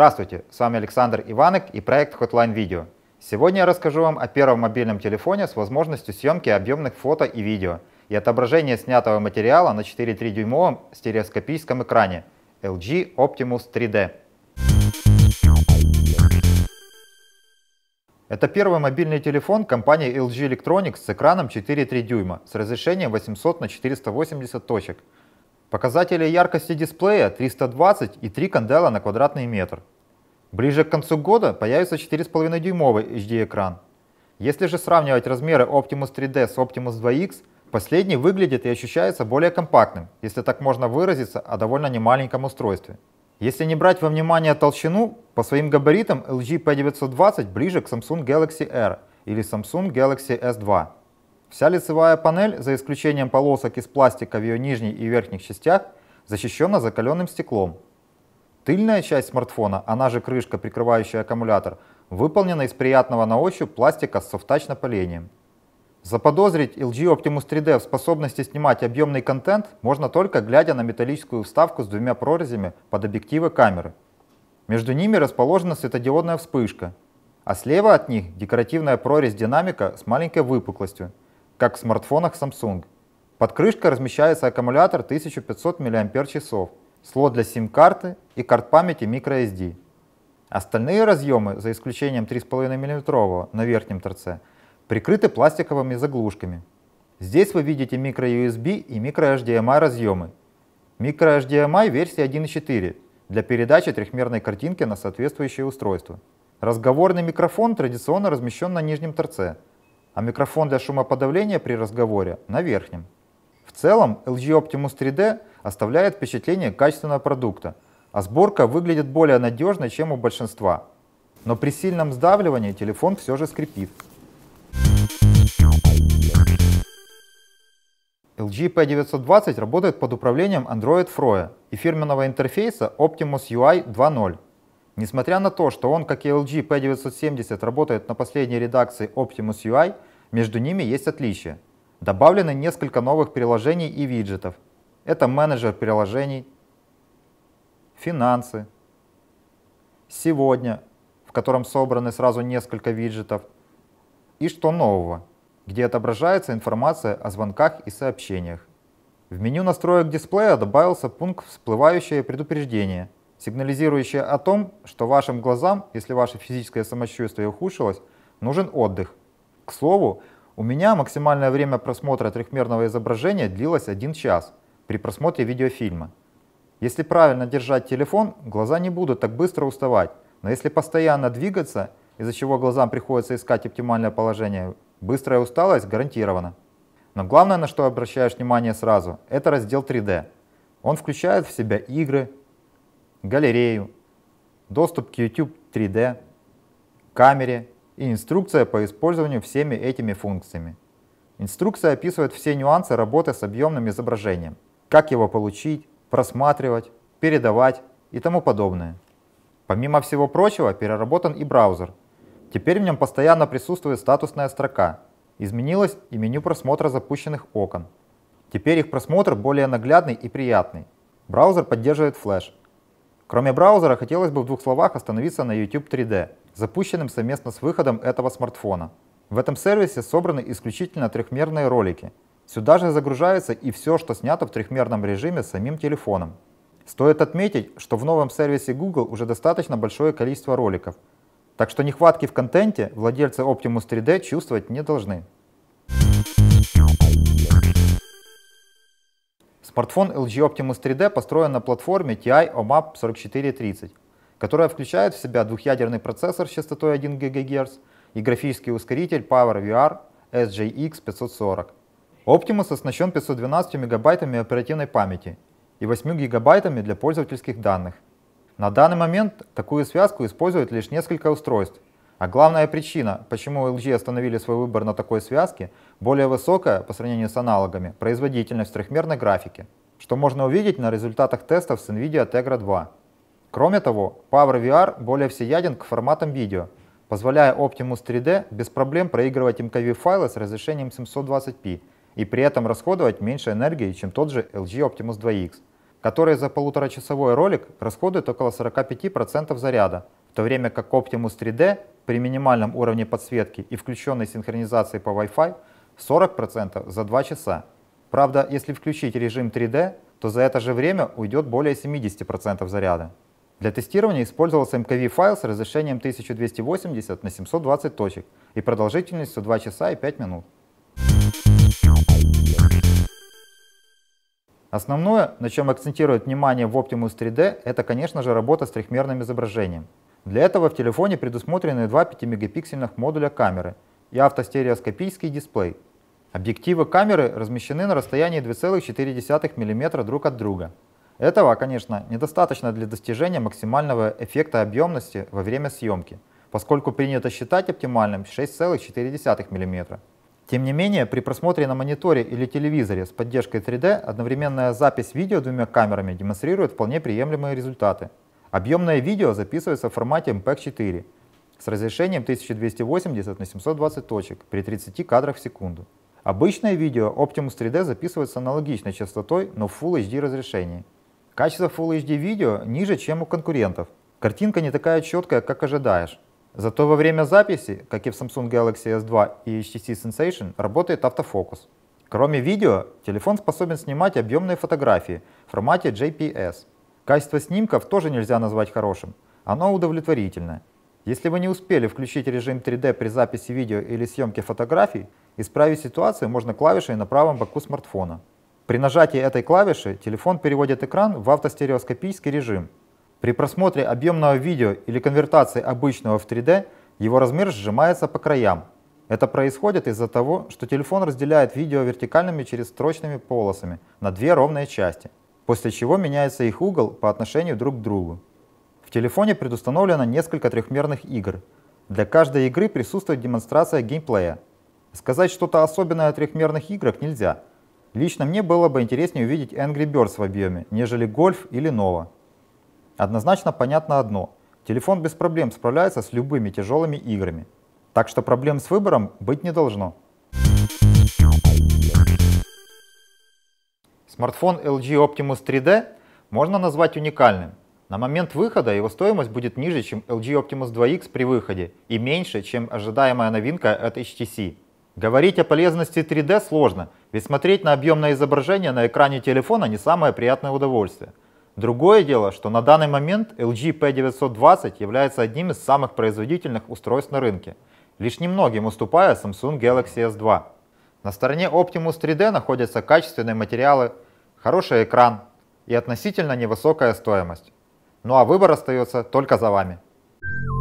Здравствуйте, с вами Александр Иванок и проект Hotline Video. Сегодня я расскажу вам о первом мобильном телефоне с возможностью съемки объемных фото и видео и отображения снятого материала на 4,3 дюймовом стереоскопическом экране LG Optimus 3D. Это первый мобильный телефон компании LG Electronics с экраном 4,3 дюйма с разрешением 800 на 480 точек, Показатели яркости дисплея 320 и 3 кандела на квадратный метр. Ближе к концу года появится 4,5-дюймовый HD-экран. Если же сравнивать размеры Optimus 3D с Optimus 2X, последний выглядит и ощущается более компактным, если так можно выразиться о довольно немаленьком устройстве. Если не брать во внимание толщину, по своим габаритам LG P920 ближе к Samsung Galaxy R или Samsung Galaxy S2. Вся лицевая панель, за исключением полосок из пластика в ее нижней и верхних частях, защищена закаленным стеклом. Тыльная часть смартфона, она же крышка, прикрывающая аккумулятор, выполнена из приятного на ощупь пластика с софтач-напылением. Заподозрить LG Optimus 3D в способности снимать объемный контент можно только глядя на металлическую вставку с двумя прорезями под объективы камеры. Между ними расположена светодиодная вспышка, а слева от них декоративная прорезь динамика с маленькой выпуклостью, как в смартфонах Samsung. Под крышкой размещается аккумулятор 1500 мАч, слот для sim карты и карт памяти microSD. Остальные разъемы, за исключением 3,5 мм на верхнем торце, прикрыты пластиковыми заглушками. Здесь вы видите microUSB и microHDMI эм разъемы. MicroHDMI версии 1.4 для передачи трехмерной картинки на соответствующее устройство. Разговорный микрофон традиционно размещен на нижнем торце, а микрофон для шумоподавления при разговоре на верхнем. В целом LG Optimus 3D оставляет впечатление качественного продукта, а сборка выглядит более надежной, чем у большинства. Но при сильном сдавливании телефон все же скрипит. LG P920 работает под управлением Android Froe и фирменного интерфейса Optimus UI 2.0. Несмотря на то, что он, как и LG P970, работает на последней редакции Optimus UI, между ними есть отличия. Добавлено несколько новых приложений и виджетов. Это менеджер приложений, финансы, сегодня, в котором собраны сразу несколько виджетов, и что нового, где отображается информация о звонках и сообщениях. В меню настроек дисплея добавился пункт «Всплывающее предупреждение», сигнализирующее о том, что вашим глазам, если ваше физическое самочувствие ухудшилось, нужен отдых. К слову, у меня максимальное время просмотра трехмерного изображения длилось 1 час при просмотре видеофильма. Если правильно держать телефон, глаза не будут так быстро уставать, но если постоянно двигаться, из-за чего глазам приходится искать оптимальное положение, быстрая усталость гарантирована. Но главное, на что обращаешь внимание сразу, это раздел 3D. Он включает в себя игры, галерею, доступ к YouTube 3D, камере и инструкция по использованию всеми этими функциями. Инструкция описывает все нюансы работы с объемным изображением, как его получить, просматривать, передавать и тому подобное. Помимо всего прочего, переработан и браузер. Теперь в нем постоянно присутствует статусная строка. Изменилось и меню просмотра запущенных окон. Теперь их просмотр более наглядный и приятный. Браузер поддерживает флеш, Кроме браузера, хотелось бы в двух словах остановиться на YouTube 3D, запущенным совместно с выходом этого смартфона. В этом сервисе собраны исключительно трехмерные ролики. Сюда же загружается и все, что снято в трехмерном режиме самим телефоном. Стоит отметить, что в новом сервисе Google уже достаточно большое количество роликов, так что нехватки в контенте владельцы Optimus 3D чувствовать не должны. Смартфон LG Optimus 3D построен на платформе TI OMAP 4430, которая включает в себя двухъядерный процессор с частотой 1 ГГц и графический ускоритель PowerVR SJX 540. Optimus оснащен 512 мегабайтами оперативной памяти и 8 гигабайтами для пользовательских данных. На данный момент такую связку используют лишь несколько устройств, а главная причина, почему LG остановили свой выбор на такой связке, более высокая по сравнению с аналогами производительность трехмерной графики, что можно увидеть на результатах тестов с NVIDIA Tegra 2. Кроме того, PowerVR более всеяден к форматам видео, позволяя Optimus 3D без проблем проигрывать MKV файлы с разрешением 720p и при этом расходовать меньше энергии, чем тот же LG Optimus 2X, который за полуторачасовой ролик расходует около 45% заряда, в то время как Optimus 3D при минимальном уровне подсветки и включенной синхронизации по Wi-Fi 40% за 2 часа. Правда, если включить режим 3D, то за это же время уйдет более 70% заряда. Для тестирования использовался MKV-файл эм с разрешением 1280 на 720 точек и продолжительностью 2 часа и 5 минут. Основное, на чем акцентирует внимание в Optimus 3D, это, конечно же, работа с трехмерным изображением. Для этого в телефоне предусмотрены два 5-мегапиксельных модуля камеры и автостереоскопический дисплей. Объективы камеры размещены на расстоянии 2,4 мм друг от друга. Этого, конечно, недостаточно для достижения максимального эффекта объемности во время съемки, поскольку принято считать оптимальным 6,4 мм. Тем не менее, при просмотре на мониторе или телевизоре с поддержкой 3D одновременная запись видео двумя камерами демонстрирует вполне приемлемые результаты. Объемное видео записывается в формате MPEG-4 с разрешением 1280 на 720 точек при 30 кадрах в секунду. Обычное видео Optimus 3D записывается аналогичной частотой, но в Full HD разрешении. Качество Full HD видео ниже, чем у конкурентов. Картинка не такая четкая, как ожидаешь. Зато во время записи, как и в Samsung Galaxy S2 и HTC Sensation, работает автофокус. Кроме видео, телефон способен снимать объемные фотографии в формате JPS. Качество снимков тоже нельзя назвать хорошим, оно удовлетворительное. Если вы не успели включить режим 3D при записи видео или съемке фотографий, исправить ситуацию можно клавишей на правом боку смартфона. При нажатии этой клавиши телефон переводит экран в автостереоскопический режим. При просмотре объемного видео или конвертации обычного в 3D его размер сжимается по краям. Это происходит из-за того, что телефон разделяет видео вертикальными через строчными полосами на две ровные части после чего меняется их угол по отношению друг к другу. В телефоне предустановлено несколько трехмерных игр. Для каждой игры присутствует демонстрация геймплея. Сказать что-то особенное о трехмерных играх нельзя. Лично мне было бы интереснее увидеть Angry Birds в объеме, нежели Гольф или Нова. Однозначно понятно одно. Телефон без проблем справляется с любыми тяжелыми играми. Так что проблем с выбором быть не должно. Thank you Смартфон LG Optimus 3D можно назвать уникальным. На момент выхода его стоимость будет ниже, чем LG Optimus 2X при выходе и меньше, чем ожидаемая новинка от HTC. Говорить о полезности 3D сложно, ведь смотреть на объемное изображение на экране телефона не самое приятное удовольствие. Другое дело, что на данный момент LG P920 является одним из самых производительных устройств на рынке, лишь немногим уступая Samsung Galaxy S2. На стороне Optimus 3D находятся качественные материалы, хороший экран и относительно невысокая стоимость. Ну а выбор остается только за вами. Thank you